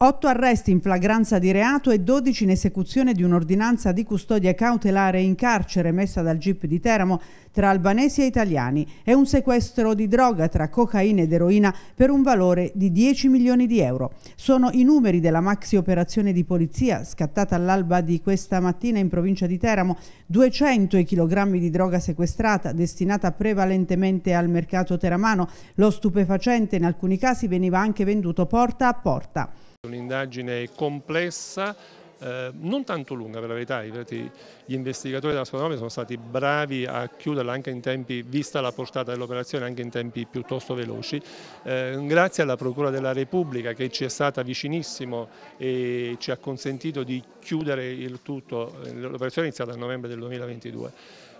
8 arresti in flagranza di reato e 12 in esecuzione di un'ordinanza di custodia cautelare in carcere messa dal GIP di Teramo tra albanesi e italiani e un sequestro di droga tra cocaina ed eroina per un valore di 10 milioni di euro. Sono i numeri della maxi operazione di polizia scattata all'alba di questa mattina in provincia di Teramo, 200 i chilogrammi di droga sequestrata destinata prevalentemente al mercato teramano, lo stupefacente in alcuni casi veniva anche venduto porta a porta. Un'indagine complessa, eh, non tanto lunga per la verità, gli investigatori della squadra 9 sono stati bravi a chiuderla anche in tempi, vista la portata dell'operazione, anche in tempi piuttosto veloci, eh, grazie alla Procura della Repubblica che ci è stata vicinissimo e ci ha consentito di chiudere il tutto, eh, l'operazione è iniziata a novembre del 2022,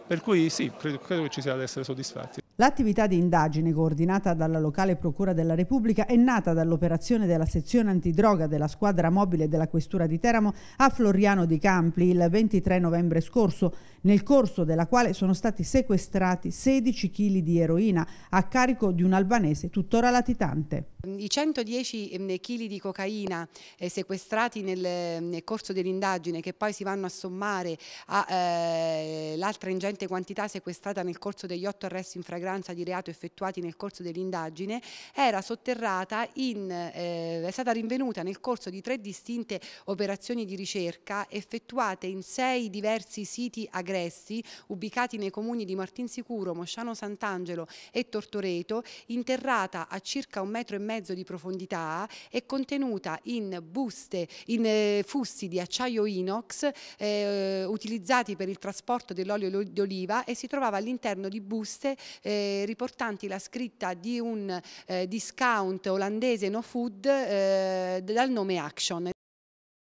per cui sì, credo, credo che ci sia da essere soddisfatti. L'attività di indagine coordinata dalla locale Procura della Repubblica è nata dall'operazione della sezione antidroga della squadra mobile della Questura di Teramo a Floriano di Campli il 23 novembre scorso, nel corso della quale sono stati sequestrati 16 kg di eroina a carico di un albanese tuttora latitante. I 110 kg ehm, di cocaina eh, sequestrati nel, corso dell'indagine che poi si vanno a sommare all'altra eh, ingente quantità sequestrata nel corso degli otto arresti in fragranza ricorrenza di reato effettuati nel corso dell'indagine era sotterrata in, eh, è stata rinvenuta nel corso di tre distinte operazioni di ricerca effettuate in sei diversi siti agressi ubicati nei comuni di Martinsicuro, Mosciano Sant'Angelo e Tortoreto, interrata a circa un metro e mezzo di profondità e contenuta in buste, in eh, fussi di acciaio inox eh, utilizzati per il trasporto dell'olio d'oliva e si trovava all'interno di buste eh, eh, riportanti la scritta di un eh, discount olandese no food eh, dal nome Action.